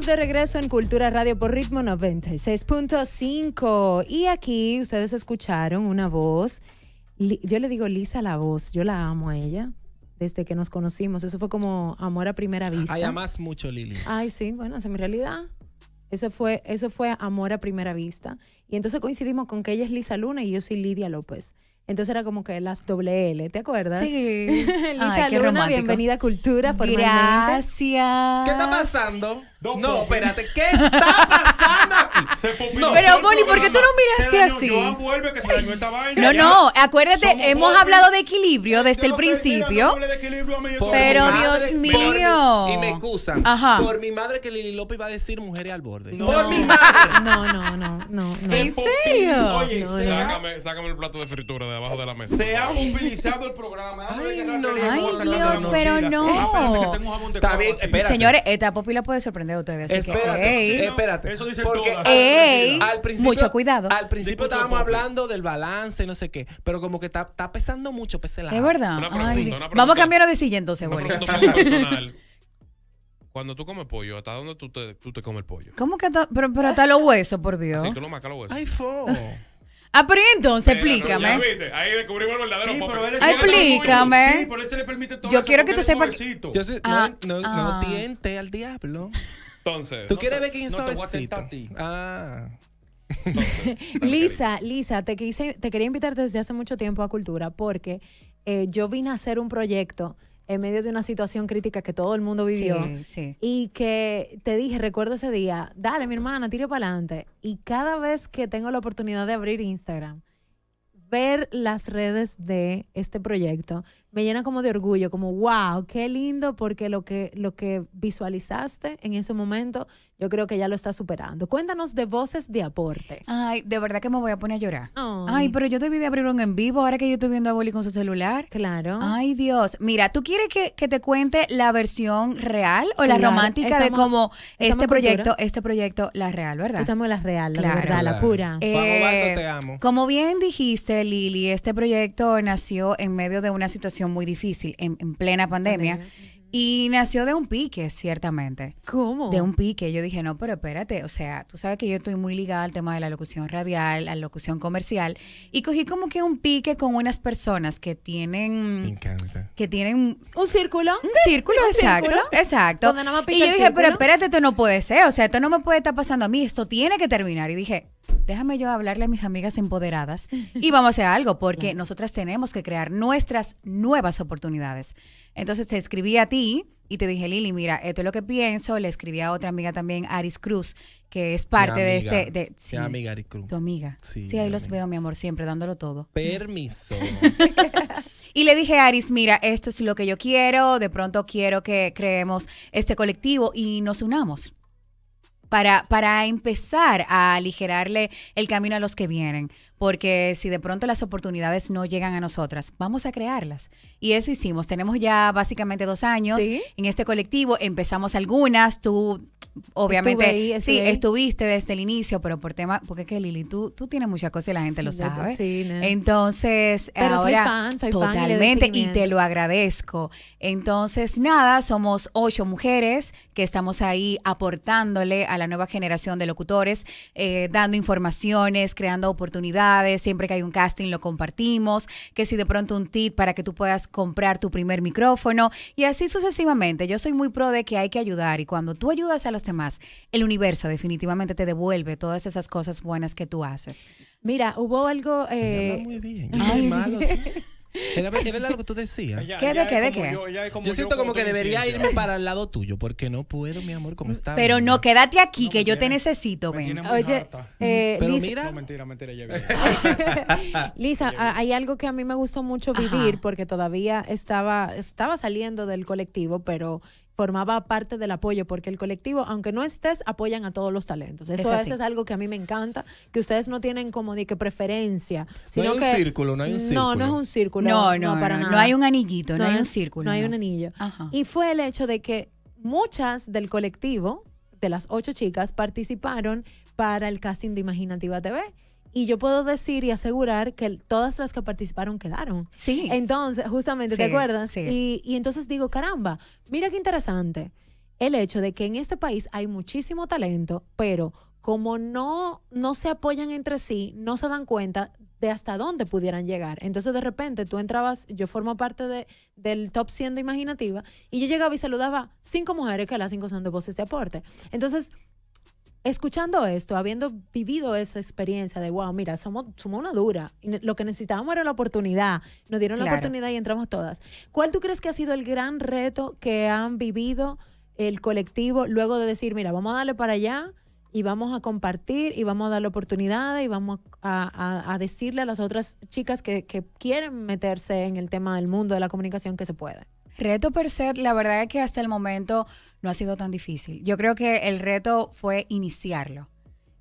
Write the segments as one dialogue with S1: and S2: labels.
S1: de regreso en Cultura Radio por ritmo 96.5 y aquí ustedes escucharon una voz, yo le digo Lisa la voz, yo la amo a ella desde que nos conocimos, eso fue como amor a primera vista. Ay, amas mucho Lili. Ay, sí, bueno, en mi realidad. Eso fue, eso fue amor a primera vista. Y entonces coincidimos con que ella es Lisa Luna y yo soy Lidia López. Entonces era como que las doble L, ¿te acuerdas? Sí. Lisa Luna, bienvenida a Cultura. formalmente. Gracias. ¿Qué
S2: está pasando? No, espérate,
S3: ¿qué está pasando aquí? Se fumó. pero Bonnie, ¿por qué tú no miraste este así? No, no, acuérdate, hemos hablado de equilibrio desde el principio.
S1: pero Dios mío. y me excusan. Ajá. Por
S2: mi madre que Lili López iba a decir mujeres al borde. No. Por
S4: mi madre. No, no, no, no. no.
S2: ¿En serio? Oye, sácame,
S4: sácame, el plato de fritura de abajo de la mesa. Se ha movilizado el programa. Ay, no, ay
S3: Dios, pero no. Ah, está bien, Señores, esta la puede sorprender ustedes. Así espérate, Eso dice. porque al principio, Al principio estábamos hablando
S4: del
S2: balance, y no sé qué, pero como que está, está pesando mucho, pese la. Es verdad.
S3: vamos a cambiar de silla entonces, güey.
S4: Cuando tú comes pollo, ¿hasta dónde tú te, tú te comes
S3: el pollo? ¿Cómo que pero, pero hasta los huesos, por Dios? tú lo los huesos. Ay, Ah, pero entonces, explícame.
S4: viste, ahí descubrimos el verdadero sí, Explícame. Sí, le permite todo
S3: Yo
S1: quiero que tú sepas. Ah, no, no, ah.
S2: tiente al diablo. Entonces. ¿Tú quieres ver quién no sabe? Ah.
S1: Lisa, Lisa, te, quise, te quería invitar desde hace mucho tiempo a Cultura porque eh, yo vine a hacer un proyecto en medio de una situación crítica que todo el mundo vivió. Y que te dije, recuerdo ese día, dale, mi hermana, tiro para adelante. Y cada vez que tengo la oportunidad de abrir Instagram, ver las redes de este proyecto, me llena como de orgullo, como, wow, qué lindo, porque lo que, lo que visualizaste en ese momento yo creo que ya lo está superando. Cuéntanos de voces de aporte. Ay, de verdad que me voy a poner a llorar. Ay, pero
S3: yo debí de abrir un en vivo ahora que yo estoy viendo a Boli con su celular. Claro. Ay, Dios. Mira, ¿tú quieres que, te cuente la versión real o la romántica de cómo este proyecto, este proyecto, la real, ¿verdad? Estamos en la real, la verdad, la pura. Eh, te amo. Como bien dijiste, Lili, este proyecto nació en medio de una situación muy difícil, en, plena pandemia. Y nació de un pique, ciertamente.
S1: ¿Cómo? De un
S3: pique. Yo dije, no, pero espérate, o sea, tú sabes que yo estoy muy ligada al tema de la locución radial, a la locución comercial, y cogí como que un pique con unas personas que tienen... Me encanta. Que tienen... ¿Un círculo? Un círculo, exacto, exacto. y yo dije, pero espérate, esto no puede ser, o sea, esto no me puede estar pasando a mí, esto tiene que terminar. Y dije, déjame yo hablarle a mis amigas empoderadas y vamos a hacer algo, porque nosotras tenemos que crear nuestras nuevas oportunidades. Entonces te escribí a ti y te dije, Lili, mira, esto es lo que pienso. Le escribí a otra amiga también, Aris Cruz, que es parte de este. De, sí, amiga Aris Cruz. Tu amiga. Sí, ahí los veo, mi amor, siempre dándolo todo. Permiso. Y le dije a Aris, mira, esto es lo que yo quiero, de pronto quiero que creemos este colectivo y nos unamos. Para, para, empezar a aligerarle el camino a los que vienen porque si de pronto las oportunidades no llegan a nosotras, vamos a crearlas. Y eso hicimos. Tenemos ya básicamente dos años en este colectivo. Empezamos algunas, tú obviamente sí estuviste desde el inicio pero por tema porque es que Lili tú, tienes muchas cosas y la gente lo sabe entonces ahora soy fan, totalmente y, te lo agradezco entonces nada somos ocho mujeres que estamos ahí aportándole a la nueva generación de locutores eh, dando informaciones creando oportunidades siempre que hay un casting lo compartimos, que si de pronto un tit para que tú puedas comprar tu primer micrófono y así sucesivamente. Yo soy muy pro de que hay que ayudar y cuando tú ayudas a los demás, el universo definitivamente te devuelve todas esas cosas buenas que tú haces.
S1: Mira, hubo algo... Eh, muy bien. malo.
S2: Era, lo que tú decías.
S3: ¿Qué, de qué, Yo, siento como que debería irme para el
S2: lado tuyo, porque no puedo, mi amor, como está. Pero
S3: no, quédate aquí,
S1: que yo te necesito, ven. Oye, eh, pero Lisa, mira. No,
S4: mentira, mentira,
S1: Lisa, hay algo que a mí me gustó mucho vivir, porque todavía estaba, estaba saliendo del colectivo, pero formaba parte del apoyo, porque el colectivo, aunque no estés, apoyan a todos los talentos. Eso es, algo que a mí me encanta, que ustedes no tienen como de que preferencia. no hay un círculo, no hay un círculo. No, no es un círculo. No, no, No hay un anillito, no, hay un círculo. No hay un anillo. Y fue el hecho de que muchas del colectivo, de las ocho chicas, participaron para el casting de Imaginativa TV y yo puedo decir y asegurar que todas las que participaron quedaron. Sí. Entonces, justamente, ¿te acuerdas? Sí. Y, entonces digo, caramba, mira qué interesante el hecho de que en este país hay muchísimo talento, pero como no, no se apoyan entre sí, no se dan cuenta de hasta dónde pudieran llegar. Entonces de repente tú entrabas, yo formo parte de, del top 100 de imaginativa, y yo llegaba y saludaba cinco mujeres que las cinco son de voces de aporte. Entonces escuchando esto, habiendo vivido esa experiencia de, wow, mira, somos, una dura, lo que necesitábamos era la oportunidad, nos dieron la oportunidad y entramos todas. ¿Cuál tú crees que ha sido el gran reto que han vivido el colectivo luego de decir, mira, vamos a darle para allá? y vamos a compartir y vamos a darle oportunidad y vamos a, decirle a las otras chicas que, que quieren meterse en el tema del mundo de la comunicación que se puede.
S3: Reto per se, la verdad es que hasta el momento no ha sido tan difícil. Yo creo que el reto fue iniciarlo.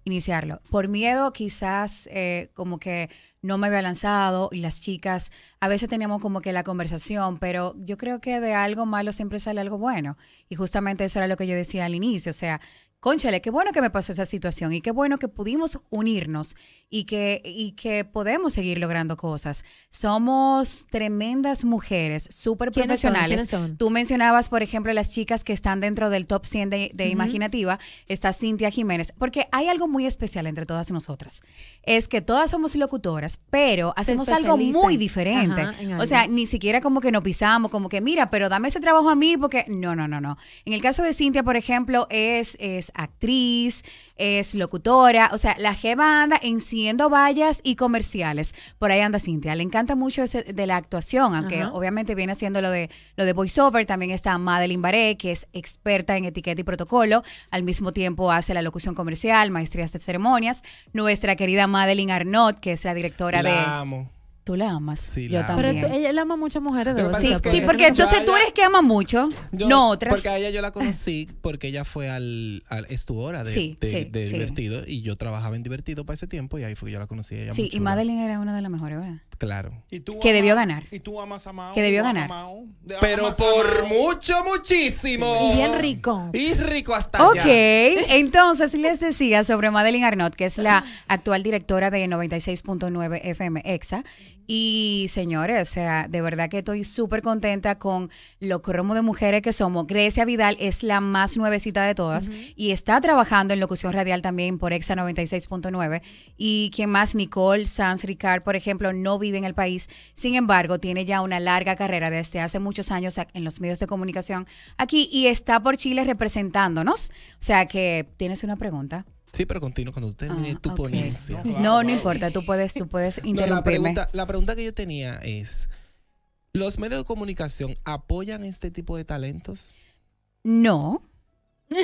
S3: Iniciarlo. Por miedo, quizás eh, como que no me había lanzado y las chicas a veces teníamos como que la conversación, pero yo creo que de algo malo siempre sale algo bueno. Y justamente eso era lo que yo decía al inicio. O sea, conchale, qué bueno que me pasó esa situación y qué bueno que pudimos unirnos y que, y que podemos seguir logrando cosas. Somos tremendas mujeres, súper profesionales. Tú mencionabas, por ejemplo, las chicas que están dentro del top 100 de, Imaginativa, está Cintia Jiménez, porque hay algo muy especial entre todas nosotras. Es que todas somos locutoras, pero hacemos algo muy diferente. o sea, ni siquiera como que nos pisamos, como que mira, pero dame ese trabajo a mí, porque no, no, no, no. En el caso de Cintia, por ejemplo, es, es actriz, es locutora, o sea, la Jeva anda enciendo vallas y comerciales. Por ahí anda Cintia, le encanta mucho de la actuación, aunque obviamente viene haciendo lo de, lo de voiceover, también está Madeline Baré, que es experta en etiqueta y protocolo, al mismo tiempo hace la locución comercial, maestrías de ceremonias, nuestra querida Madeline Arnott, que es la directora de... Tú la amas. Sí, yo también. Pero ella ama muchas mujeres. De sí, sí, porque entonces tú eres que ama mucho, no otras. Porque a ella yo
S2: la conocí porque ella fue al, al es de, divertido y yo trabajaba en divertido para ese tiempo y ahí fue que yo la conocí. Ella sí, y
S3: Madeline era una de las mejores, ¿verdad? Claro. ¿Y tú que debió ganar.
S4: Y tú amas a Mao.
S3: Que debió ganar. Pero
S2: por mucho, muchísimo. y bien rico. Y rico hasta Ok,
S3: entonces les decía sobre Madeline Arnott, que es la actual directora de 96.9 FM EXA y señores, o sea, de verdad que estoy súper contenta con lo cromo de mujeres que somos. Grecia Vidal es la más nuevecita de todas y está trabajando en locución radial también por Exa 96.9. Y quien más, Nicole Sanz Ricard, por ejemplo, no vive en el país. Sin embargo, tiene ya una larga carrera desde hace muchos años en los medios de comunicación aquí y está por Chile representándonos. O sea que, ¿tienes una pregunta?
S2: Sí, pero continúa cuando tú termines ah, tu ponencia. No, no,
S3: importa, tú puedes, tú puedes interrumpirme.
S2: la, pregunta, que yo tenía es, ¿los medios de comunicación apoyan este tipo de talentos? No.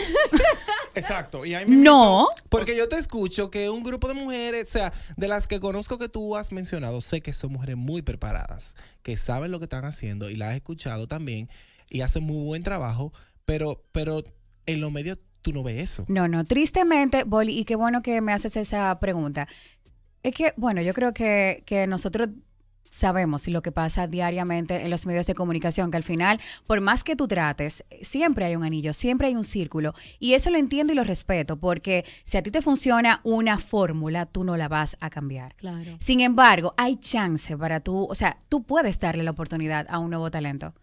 S2: Exacto. no. porque yo te escucho que un grupo de mujeres, o sea, de las que conozco que tú has mencionado, sé que son mujeres muy preparadas, que saben lo que están haciendo y las has escuchado también y hacen muy buen trabajo, pero, pero en los medios tú no ves eso.
S3: No, no, tristemente, Boli, y qué bueno que me haces esa pregunta. Es que, bueno, yo creo que, nosotros sabemos lo que pasa diariamente en los medios de comunicación, que al final, por más que tú trates, siempre hay un anillo, siempre hay un círculo. Y eso lo entiendo y lo respeto, porque si a ti te funciona una fórmula, tú no la vas a cambiar. Claro. Sin embargo, hay chance para tú, o sea, tú puedes darle la oportunidad a un nuevo talento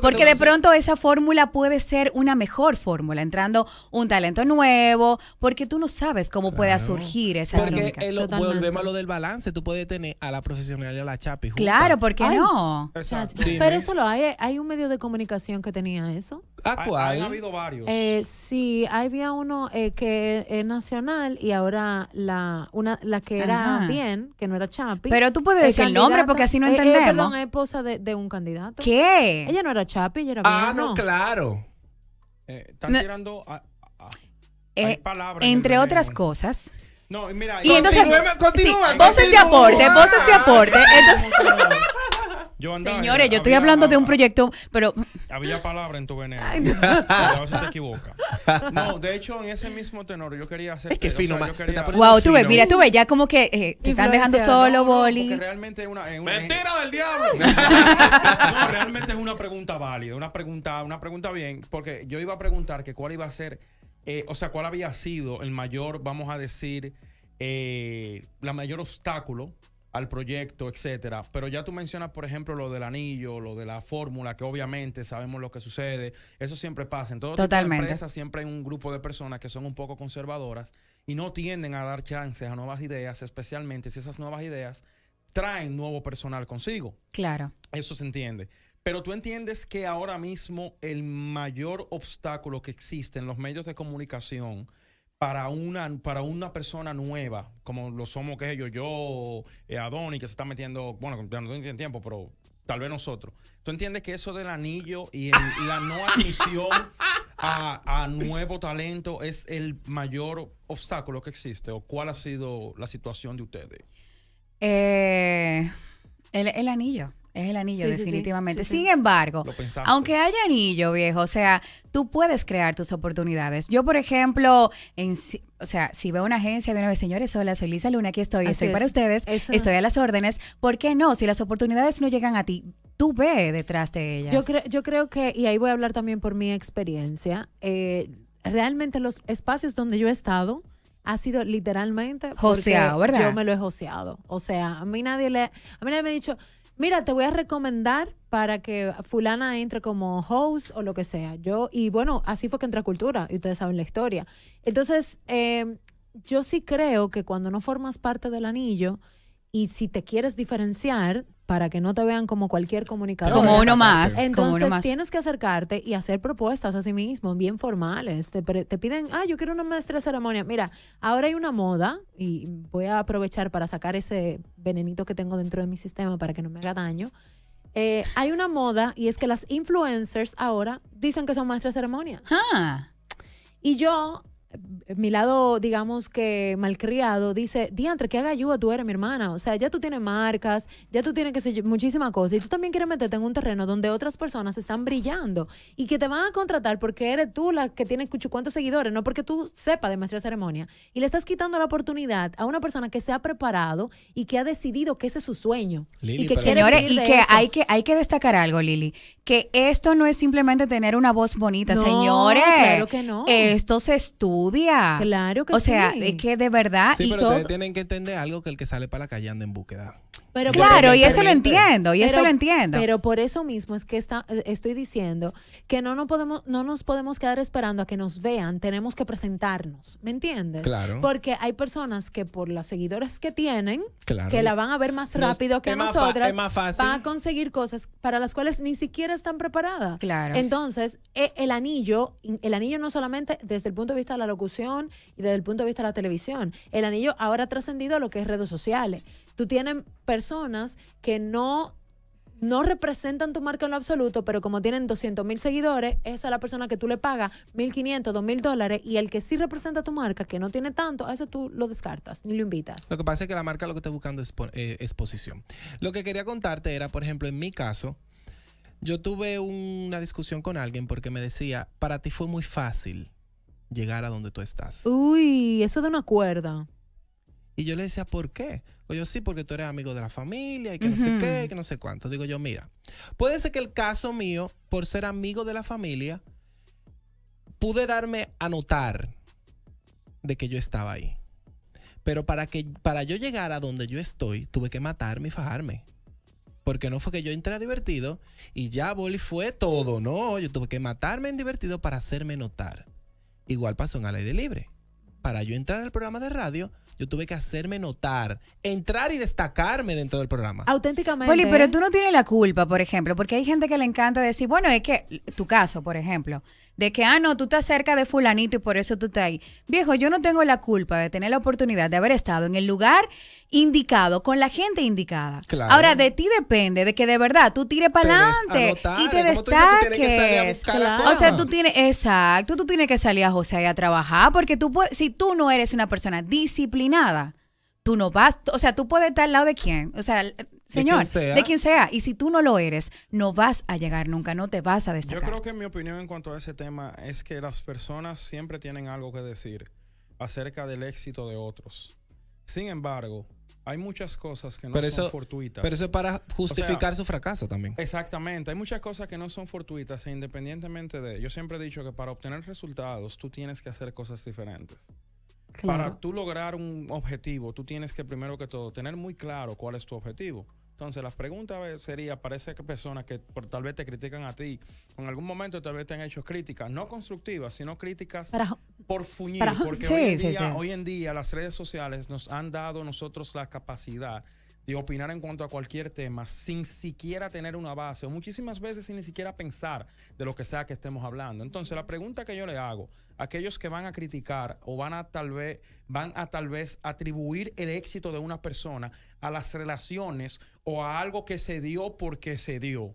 S3: porque, de pronto esa fórmula puede ser una mejor fórmula, entrando un talento nuevo, porque tú no sabes cómo pueda surgir esa Porque el,
S2: volvemos a lo del balance, tú puedes tener a la profesional y a la chapi. Claro, ¿por qué no? Pero eso
S1: lo hay, hay un medio de comunicación que tenía eso. ¿Ah, cuál? habido varios. Eh, sí, había uno eh, que es nacional y ahora la una la que era bien, que no era chapi. Pero tú puedes decir el nombre porque así no eh, entendemos. perdón, esposa de, un candidato. ¿Qué? Ella no era Chapi, ella era Ah, no, claro. Eh, están tirando. A, eh, palabras.
S3: Entre otras cosas.
S4: No, mira, y entonces, voces de aporte, voces de
S3: aporte. Entonces,
S4: Señores, yo estoy hablando
S3: de un proyecto, pero... Había palabra en tu veneno.
S4: no. te equivoca. No, de hecho, en ese mismo tenor yo quería hacer... Es que yo quería...
S2: Wow, tú mira,
S3: tú ves, ya como que eh, te están dejando solo, Boli.
S4: realmente una, ¡Mentira del diablo!
S2: realmente
S4: es una pregunta válida, una pregunta, una pregunta bien, porque yo iba a preguntar que cuál iba a ser, eh, o sea, cuál había sido el mayor, vamos a decir, eh, la mayor obstáculo al proyecto, etcétera. Pero ya tú mencionas, por ejemplo, lo del anillo, lo de la fórmula, que obviamente sabemos lo que sucede. Eso siempre pasa. En todo Totalmente. empresa siempre hay un grupo de personas que son un poco conservadoras y no tienden a dar chances a nuevas ideas, especialmente si esas nuevas ideas traen nuevo personal consigo. Claro. Eso se entiende. Pero tú entiendes que ahora mismo el mayor obstáculo que existe en los medios de comunicación para una, para una persona nueva, como lo somos, que es yo, yo, eh, Adoni, que se está metiendo, bueno, no tiene tiempo, pero tal vez nosotros. ¿Tú entiendes que eso del anillo y la no admisión a, nuevo talento es el mayor obstáculo que existe? ¿O cuál ha sido la situación de ustedes?
S3: Eh, el, el anillo. Es el anillo, definitivamente. Sin embargo, aunque haya anillo, viejo, o sea, tú puedes crear tus oportunidades. Yo, por ejemplo, en, o sea, si veo una agencia de nueve señores, hola, soy Lisa Luna, aquí estoy, estoy para ustedes, estoy a las órdenes.
S1: ¿Por qué no? Si las oportunidades no llegan a ti, tú ve
S3: detrás de ellas. Yo,
S1: creo, yo creo que, y ahí voy a hablar también por mi experiencia, eh, realmente los espacios donde yo he estado, ha sido literalmente joseado, ¿verdad? Yo me lo he joseado. O sea, a mí nadie le a mí nadie me ha dicho, mira, te voy a recomendar para que fulana entre como host o lo que sea. Yo, y bueno, así fue que entró Cultura, y ustedes saben la historia. Entonces, em, yo sí creo que cuando no formas parte del anillo y si te quieres diferenciar, para que no te vean como cualquier comunicador. Como uno más. Entonces como uno más. tienes que acercarte y hacer propuestas a sí mismo, bien formales. Te, piden, ah, yo quiero una maestra de ceremonia. Mira, ahora hay una moda y voy a aprovechar para sacar ese venenito que tengo dentro de mi sistema para que no me haga daño. Eh, hay una moda y es que las influencers ahora dicen que son maestras de ceremonias. Ah. Y yo mi lado, digamos que malcriado, dice, diantre, que haga ayuda tú eres mi hermana. O sea, ya tú tienes marcas, ya tú tienes que ser muchísimas cosas. Y tú también quieres meterte en un terreno donde otras personas están brillando y que te van a contratar porque eres tú la que tiene cuántos seguidores, no porque tú sepas de maestría ceremonia. Y le estás quitando la oportunidad a una persona que se ha preparado y que ha decidido que ese es su sueño. y que señores, y que hay, que
S3: hay que destacar algo, Lili, que esto no es simplemente tener una voz bonita, señores. Claro que no. Esto es estudia estudia. Claro que sí. O sea, es que
S1: de verdad. Sí, pero ustedes
S2: tienen que entender algo que el que sale para la calle anda en búsqueda
S1: claro, y eso lo entiendo, y eso lo entiendo. Pero por eso mismo es que está, eh, estoy diciendo que no nos, podemos, no nos podemos quedar esperando a que nos vean, tenemos que presentarnos, ¿me entiendes? Claro. Porque hay personas que por las seguidoras que tienen, que la van a ver más rápido que nosotras, van a conseguir cosas para las cuales ni siquiera están preparadas. Claro. Entonces, eh, el anillo, el anillo no solamente desde el punto de vista de la locución y desde el punto de vista de la televisión, el anillo ahora ha trascendido a lo que es redes sociales. Tú tienes personas que no no representan tu marca en lo absoluto, pero como tienen 200 mil seguidores, esa es la persona que tú le pagas 1.500, 2.000 dólares y el que sí representa tu marca, que no tiene tanto, a ese tú lo descartas, ni lo invitas.
S2: Lo que pasa es que la marca lo que está buscando es eh, exposición. Lo que quería contarte era, por ejemplo, en mi caso, yo tuve una discusión con alguien porque me decía, para ti fue muy fácil llegar a donde tú estás.
S1: Uy, eso de una cuerda.
S2: Y yo le decía, ¿por qué? O pues yo, sí, porque tú eres amigo de la familia y que no sé qué, que no sé cuánto. Digo yo, mira, puede ser que el caso mío, por ser amigo de la familia, pude darme a notar de que yo estaba ahí. Pero para, que, para yo llegar a donde yo estoy, tuve que matarme y fajarme. Porque no fue que yo entré a divertido y ya boli fue todo. No, yo tuve que matarme en divertido para hacerme notar. Igual pasó en al aire libre. Para yo entrar al programa de radio, yo tuve que hacerme notar, entrar y destacarme dentro del programa.
S3: Auténticamente. Poli, pero tú no tienes la culpa, por ejemplo, porque hay gente que le encanta decir, bueno, es que tu caso, por ejemplo, de que, ah, no, tú estás cerca de fulanito y por eso tú estás ahí. Viejo, yo no tengo la culpa de tener la oportunidad de haber estado en el lugar indicado, con la gente indicada. Ahora, de ti depende de que de verdad tú tires para adelante y te destaques. O sea, tú tienes, exacto, tú tienes que salir a José a trabajar porque tú si tú no eres una persona disciplinada, tú no vas, o sea, tú puedes estar al lado de quién, o sea, señor, de quien, de quien, sea. Y si tú no lo eres, no vas a llegar nunca, no te vas a destacar. Yo creo
S4: que mi opinión en cuanto a ese tema es que las personas siempre tienen algo que decir acerca del éxito de otros. Sin embargo, hay muchas cosas que no son fortuitas. Pero eso es para justificar
S2: su fracaso también.
S4: Exactamente, hay muchas cosas que no son fortuitas e independientemente de... Yo siempre he dicho que para obtener resultados tú tienes que hacer cosas diferentes. Para tú lograr un objetivo, tú tienes que primero que todo tener muy claro cuál es tu objetivo. Entonces, las preguntas sería para esas personas que por, tal vez te critican a ti, en algún momento tal vez te han hecho críticas, no constructivas, sino críticas por fuñir, porque hoy, en día, hoy en día las redes sociales nos han dado nosotros la capacidad de opinar en cuanto a cualquier tema sin siquiera tener una base o muchísimas veces sin ni siquiera pensar de lo que sea que estemos hablando. Entonces, la pregunta que yo le hago a aquellos que van a criticar o van a tal vez van a tal vez atribuir el éxito de una persona a las relaciones o a algo que se dio porque se dio.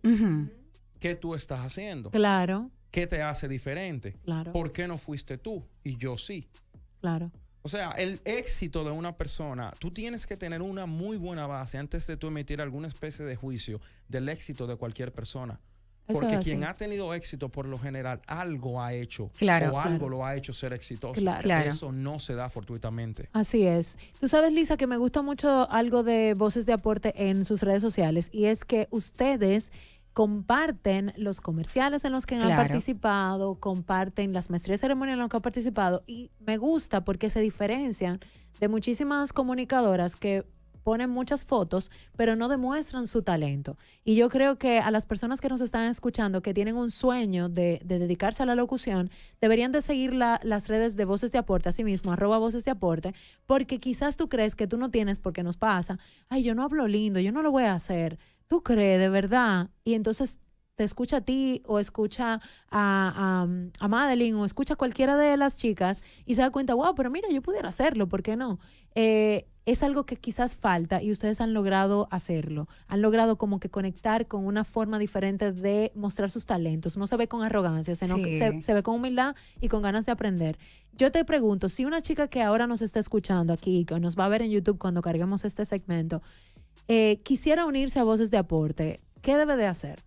S4: ¿Qué tú estás haciendo?
S1: Claro.
S4: ¿Qué te hace diferente? Claro. ¿Por qué no fuiste tú y yo sí? Claro. O sea, el éxito de una persona, tú tienes que tener una muy buena base antes de tú emitir alguna especie de juicio del éxito de cualquier persona.
S1: Porque quien ha
S4: tenido éxito por lo general algo ha hecho claro, o algo lo ha hecho ser exitoso. Claro. Eso no se da fortuitamente.
S1: Así es. Tú sabes, Lisa, que me gusta mucho algo de Voces de Aporte en sus redes sociales y es que ustedes comparten los comerciales en los que han participado, comparten las maestrías ceremoniales en las que han participado y me gusta porque se diferencian de muchísimas comunicadoras que ponen muchas fotos, pero no demuestran su talento. Y yo creo que a las personas que nos están escuchando, que tienen un sueño de, dedicarse a la locución, deberían de seguir las redes de Voces de Aporte, así mismo, arroba Voces de Aporte, porque quizás tú crees que tú no tienes porque nos pasa, ay, yo no hablo lindo, yo no lo voy a hacer. ¿Tú crees de verdad? Y entonces te escucha a ti o escucha a, Madeline o escucha a cualquiera de las chicas y se da cuenta, wow, pero mira, yo pudiera hacerlo, ¿por qué no? Eh, es algo que quizás falta y ustedes han logrado hacerlo. Han logrado como que conectar con una forma diferente de mostrar sus talentos. No se ve con arrogancia, sino que se, se ve con humildad y con ganas de aprender. Yo te pregunto, si una chica que ahora nos está escuchando aquí, que nos va a ver en YouTube cuando carguemos este segmento, eh, quisiera unirse a Voces de Aporte, ¿qué debe de hacer?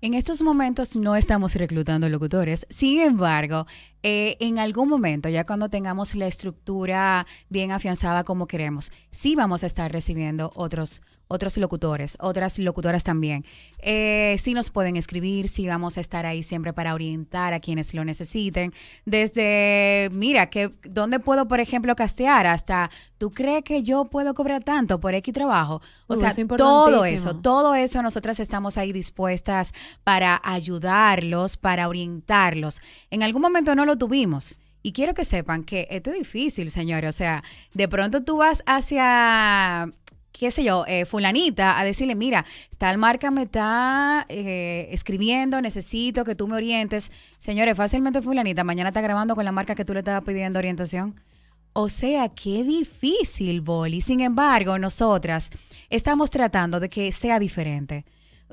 S1: En estos momentos no estamos
S3: reclutando locutores, sin embargo, eh, en algún momento, ya cuando tengamos la estructura bien afianzada como queremos, sí vamos a estar recibiendo otros, otros locutores, otras locutoras también. Eh, si nos pueden escribir, si vamos a estar ahí siempre para orientar a quienes lo necesiten. Desde, mira, que dónde puedo, por ejemplo, castear hasta, ¿tú crees que yo puedo cobrar tanto por X trabajo? O sea, todo eso, todo eso nosotras estamos ahí dispuestas para ayudarlos, para orientarlos. En algún momento no lo tuvimos. Y quiero que sepan que esto es difícil, señores. O sea, de pronto tú vas hacia qué sé yo, eh, fulanita, a decirle, mira, tal marca me está eh, escribiendo, necesito que tú me orientes. Señores, fácilmente fulanita, mañana está grabando con la marca que tú le estabas pidiendo orientación. O sea, qué difícil, Boli. Sin embargo, nosotras estamos tratando de que sea diferente.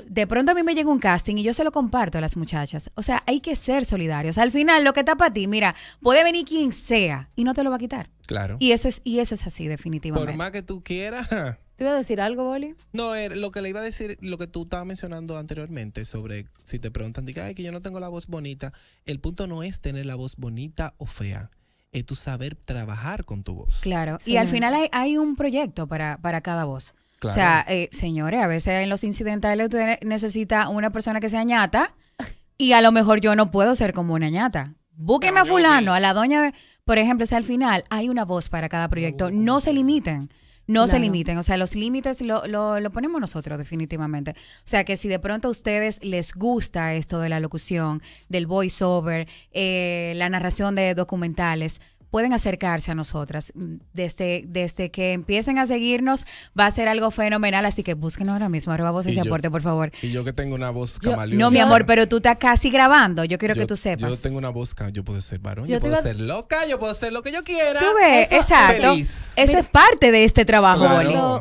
S3: De pronto a mí me llega un casting y yo se lo comparto a las muchachas. O sea, hay que ser solidarios. Al final, lo que está para ti, mira, puede venir quien sea y no te lo va a quitar. Claro. Y eso es, y eso es así, definitivamente. Por
S2: más que tú quieras.
S3: ¿Te iba a decir algo, Boli? No, eh,
S2: lo que le iba a decir, lo que tú estabas mencionando anteriormente sobre si te preguntan, diga, ay, que yo no tengo la voz bonita. El punto no es tener la voz bonita o fea, es tu saber trabajar
S3: con tu voz. Claro, y al final hay, un proyecto para, para cada voz. O sea, eh, señores, a veces en los incidentales usted necesita una persona que sea ñata y a lo mejor yo no puedo ser como una ñata. Búsqueme ah, a fulano, a la doña, de, por ejemplo, si al final hay una voz para cada proyecto, uh, no se limiten. No se limiten, o sea, los límites lo, lo, ponemos nosotros definitivamente. O sea, que si de pronto a ustedes les gusta esto de la locución, del voiceover, eh, la narración de documentales, pueden acercarse a nosotras. Mm, desde, desde que empiecen a seguirnos va a ser algo fenomenal, así que búsquenos ahora mismo, arroba voces y, aporte,
S2: por favor. Y yo que tengo una voz camaleón. No, mi amor,
S3: pero tú estás casi grabando, yo quiero
S2: que tú sepas. Yo tengo una voz, yo puedo ser varón, yo, puedo ser loca, yo puedo ser lo que yo quiera. Tú ves,
S1: exacto. Eso
S3: es parte de este trabajo,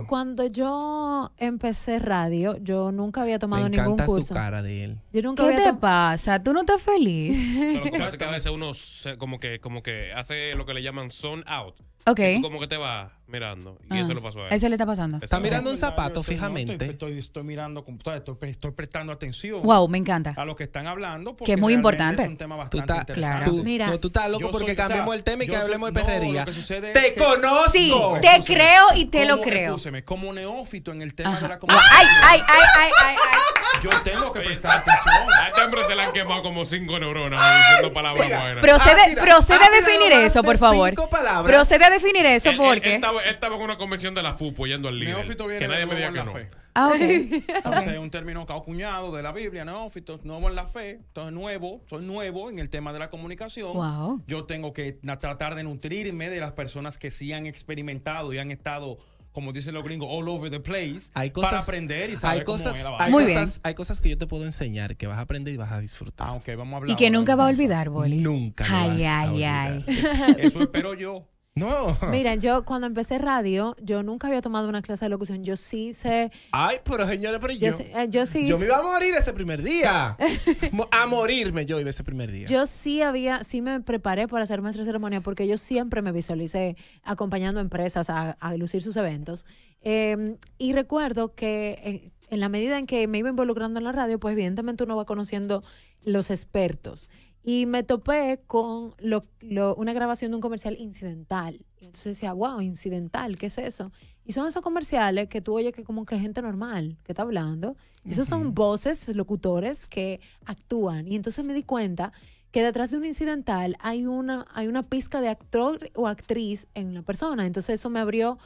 S1: cuando, yo empecé radio, yo nunca había tomado ningún curso. su cara de él. Yo nunca ¿Qué te pasa? ¿Tú no estás feliz? claro
S4: que a veces uno como que como que hace lo que le llaman zone out. Ok. como que te va mirando. Y eso ah. le pasó a él. Eso le está pasando. Está mirando un zapato fijamente. Estoy, estoy mirando, estoy, prestando atención Wow, me encanta. a lo que están hablando. Que es muy
S3: importante. Es un tema bastante interesante. tú, Mira. tú estás loco porque cambiamos el tema
S2: y que hablemos de perrería.
S4: ¡Te
S2: conozco! Sí, te creo y te lo creo. Escúcheme,
S4: como neófito en el tema de ah, la ay, ay, ay, ay, ay. Yo tengo que prestar atención. A este hombre se le han quemado como cinco neuronas diciendo palabras buenas. Procede, ah, procede ah, a definir eso, por favor. cinco palabras? Procede a definir eso, porque. Él, estaba, en una convención de la FUPO yendo al líder. que nadie me diga que no. Fe. Ah, okay. Entonces, es un término acuñado de la Biblia, neófito, nuevo en la fe. Entonces, nuevo, soy nuevo en el tema de la comunicación. Wow. Yo tengo que tratar de nutrirme de las personas que sí han experimentado y han estado como dicen los gringos, all over the place, hay cosas, para aprender y
S2: saber hay cosas, cómo hay, cosas hay cosas que yo te puedo enseñar que vas a aprender y vas a disfrutar. Ah, vamos a hablar. Y que nunca va a
S3: olvidar, Boli. Nunca. Ay, ay, a ay. Eso espero yo. No.
S1: yo cuando empecé radio, yo nunca había tomado una clase de locución. Yo sí sé. Ay,
S2: pero señores, pero yo. Yo, eh, sí. Yo me iba a morir ese primer día. a morirme yo iba ese primer día. Yo
S1: sí había, sí me preparé para hacer maestra de ceremonia porque yo siempre me visualicé acompañando empresas a, lucir sus eventos. Em, y recuerdo que en la medida en que me iba involucrando en la radio, pues evidentemente uno va conociendo los expertos. Y me topé con lo, una grabación de un comercial incidental. Entonces decía, wow, incidental, ¿qué es eso? Y son esos comerciales que tú oyes que como que gente normal que está hablando. Esos son voces, locutores que actúan. Y entonces me di cuenta que detrás de un incidental hay una, hay una pizca de actor o actriz en la persona. Entonces eso me abrió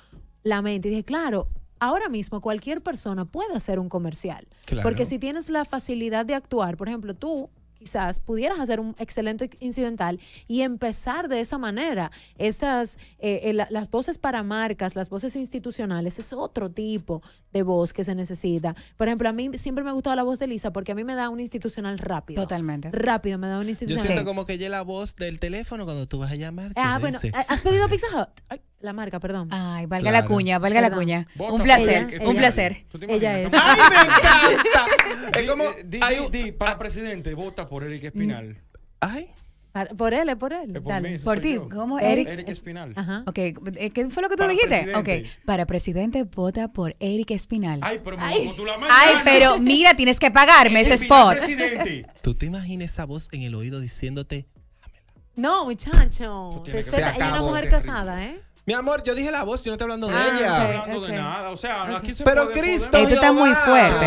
S1: la mente y dije, claro, ahora mismo cualquier persona puede hacer un comercial. Porque si tienes la facilidad de actuar, por ejemplo, tú quizás pudieras hacer un excelente incidental y empezar de esa manera. Estas, eh, eh, las voces para marcas, las voces institucionales, es otro tipo de voz que se necesita. Por ejemplo, a mí siempre me ha gustado la voz de Lisa porque a mí me da un institucional rápido. Totalmente. Rápido, me da un institucional. Yo siento
S2: como que ella la voz del teléfono cuando tú vas a llamar. Ah, bueno,
S1: ¿has pedido Pizza Hut? La marca, perdón. Ay, valga la cuña, valga la cuña. un placer, un placer. Ella es. ¡Ay, me encanta!
S4: es como, di, para ah. presidente, vota por Eric mm. Espinal.
S1: Ay. Por él, es por él. Por, por ti. ¿Cómo? Eric, Espinal. Ajá. Ok,
S3: ¿qué fue lo que tú dijiste? Presidente. Ok, para presidente vota por Eric Espinal. Ay, pero, Ay, pero mira, tienes que pagarme ese spot.
S2: ¿Tú te imaginas esa voz en el oído diciéndote,
S1: No, muchacho. es es una mujer casada, ¿eh?
S2: Mi amor, yo dije la voz, yo no estoy hablando de ah, ella. Okay, hablando de nada. O sea, aquí se Pero Cristo. Esto está muy fuerte.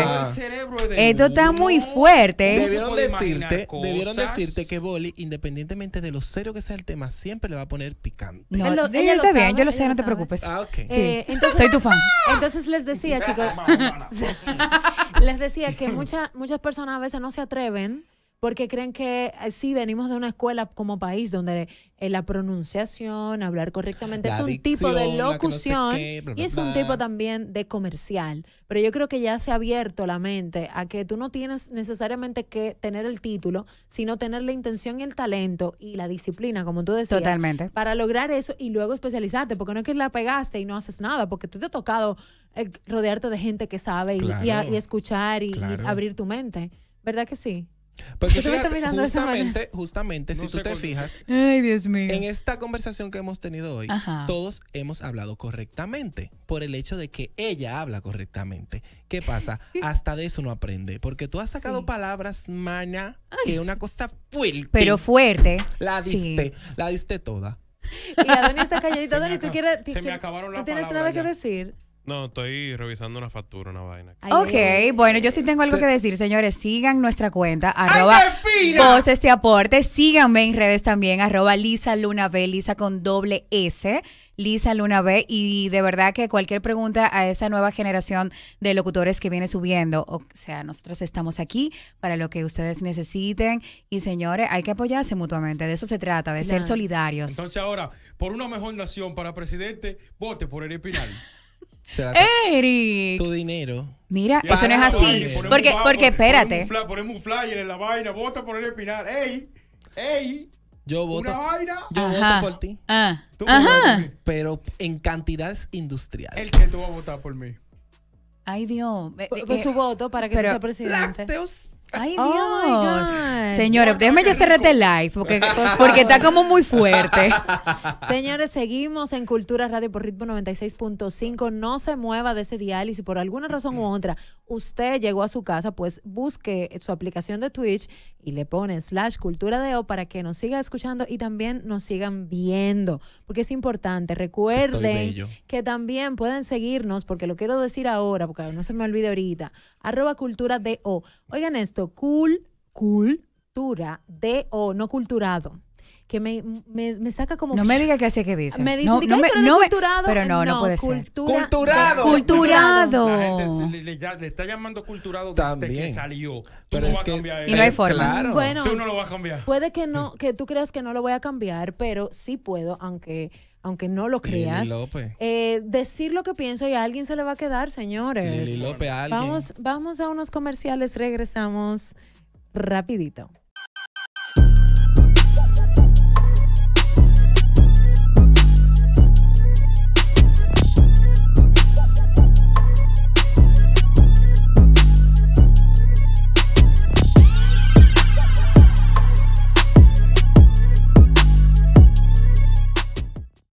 S3: Esto está muy fuerte. Debieron decirte, debieron
S2: decirte que Boli, independientemente de lo serio que sea el tema, siempre le va a poner picante. No, ella, lo está sabe, bien, yo lo
S3: sé, no te preocupes. Ah, ok. Sí. Eh, entonces, soy tu fan.
S1: Entonces les decía, chicos. les decía que muchas muchas personas a veces no se atreven porque creen que eh, sí venimos de una escuela como país donde eh, la pronunciación, hablar correctamente es un tipo de locución y es un tipo también de comercial. Pero yo creo que ya se ha abierto la mente a que tú no tienes necesariamente que tener el título, sino tener la intención y el talento y la disciplina, como tú decías. Totalmente. Para lograr eso y luego especializarte, porque no es que la pegaste y no haces nada, porque tú te has tocado eh, rodearte de gente que sabe y, escuchar y abrir tu mente. ¿Verdad que sí? Porque
S2: justamente, si tú te fijas,
S1: en
S2: esta conversación que hemos tenido hoy, todos hemos hablado correctamente por el hecho de que ella habla correctamente. ¿Qué pasa? Hasta de eso no aprende, porque tú has sacado palabras, mana, que una cosa fuerte. Pero
S3: fuerte. La diste,
S2: la diste
S4: toda.
S3: Y Adonis está calladito. Dani, tú quieres... Se ¿No tienes nada que decir?
S4: No, estoy revisando una factura, una vaina. ok,
S3: bueno, yo sí tengo algo que decir, señores. Sigan nuestra cuenta, arroba voces este aporte. Síganme en redes también, arroba Lisa Luna B, Lisa con doble S, Lisa Luna B. Y de verdad que cualquier pregunta a esa nueva generación de locutores que viene subiendo, o sea, nosotros estamos aquí para lo que ustedes necesiten. Y señores, hay que apoyarse mutuamente. De eso se trata, de ser solidarios.
S4: Entonces ahora, por una mejor nación para presidente, vote por Eri Pinal.
S3: Eric. Tu dinero. Mira, eso no es así. porque, porque espérate.
S4: Ponemos un, flyer en la vaina, vota por el espinal. ¡Ey! ¡Ey! Yo
S2: voto. Yo voto por ti.
S3: Ah, ajá.
S2: Pero en cantidades industriales. El que tú vas a votar por mí.
S3: Ay, Dios. Por, eh, eh, su
S1: voto para que sea presidente.
S3: Ay, oh, Dios. Señores, déjenme yo cerrar el live porque, está como muy fuerte.
S1: Señores, seguimos en Cultura Radio por Ritmo 96.5. No se mueva de ese dial y si por alguna razón u otra usted llegó a su casa, pues busque su aplicación de Twitch y le pone slash cultura de O para que nos siga escuchando y también nos sigan viendo. Porque es importante. Recuerden que también pueden seguirnos, porque lo quiero decir ahora, porque no se me olvide ahorita. Arroba cultura de O. Oigan esto, cool, cultura de o no culturado que me, me, saca como. No me diga que así que dice. Me dice, no, me, no culturado. Pero no, no, puede ser. Culturado. Culturado. La
S3: gente le,
S4: está llamando culturado desde que salió. Tú pero no vas a cambiar Y no hay forma. Claro. Bueno, tú no lo vas a cambiar.
S1: Puede que no, que tú creas que no lo voy a cambiar, pero sí puedo, aunque aunque no lo creas, eh, decir lo que pienso y a alguien se le va a quedar, señores. Vamos, vamos a unos comerciales, regresamos rapidito.